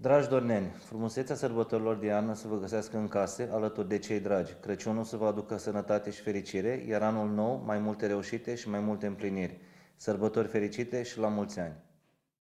Dragi dorneni, frumusețea sărbătorilor de iarnă să vă găsească în case alături de cei dragi. Crăciunul să vă aducă sănătate și fericire, iar anul nou mai multe reușite și mai multe împliniri. Sărbători fericite și la mulți ani!